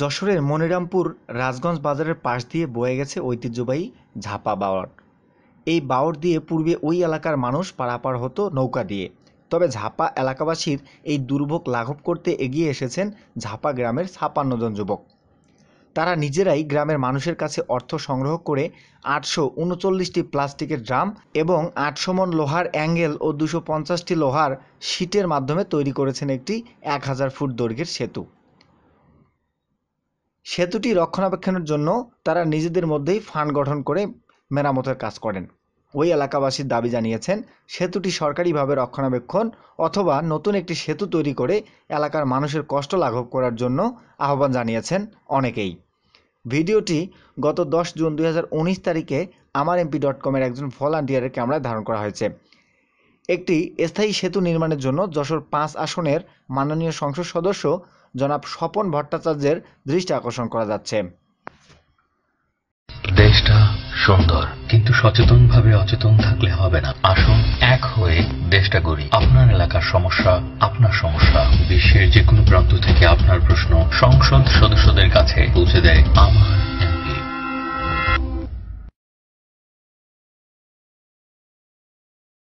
যশোরের মনিরামপুর রাজগঞ্জ বাজারের পাশ দিয়ে বয়ে গেছে ঐতিহ্যবাহী ঝাপা বাওয়ার এই বাওর দিয়ে পূর্বে ওই এলাকার মানুষ পারাপার হতো নৌকা দিয়ে তবে ঝাপা এলাকাবাসীর এই দুর্ভোগ লাঘব করতে এগিয়ে এসেছেন ঝাপা গ্রামের ছাপান্ন জন যুবক তারা নিজেরাই গ্রামের মানুষের কাছে অর্থ সংগ্রহ করে আটশো উনচল্লিশটি প্লাস্টিকের ড্রাম এবং আটশো মন লোহার অ্যাঙ্গেল ও দুশো পঞ্চাশটি লোহার শিটের মাধ্যমে তৈরি করেছেন একটি এক হাজার ফুট দৈর্ঘ্যের সেতু সেতুটি রক্ষণাবেক্ষণের জন্য তারা নিজেদের মধ্যেই ফান্ড গঠন করে মেরামতের কাজ করেন ওই এলাকাবাসীর দাবি জানিয়েছেন সেতুটি সরকারিভাবে রক্ষণাবেক্ষণ অথবা নতুন একটি সেতু তৈরি করে এলাকার মানুষের কষ্ট লাঘব করার জন্য আহ্বান জানিয়েছেন অনেকেই ভিডিওটি গত দশ জুন দুই তারিখে আমার এমপি ডট কমের একজন ভলান্টিয়ারের ক্যামেরায় ধারণ করা হয়েছে একটি স্থায়ী সেতু নির্মাণের জন্য যশোর পাঁচ আসনের মাননীয় সংসদ সদস্য জনাব স্বপন ভট্টাচার্যের দৃষ্টি আকর্ষণ করা যাচ্ছে দেশটা সুন্দর কিন্তু সচেতন ভাবে অচেতন থাকলে হবে না আসুন এক হয়ে দেশটা গড়ি আপনার এলাকার সমস্যা আপনার সমস্যা বিশ্বের যে কোনো প্রান্ত থেকে আপনার প্রশ্ন সংসদ সদস্যদের কাছে পৌঁছে দেয় আমার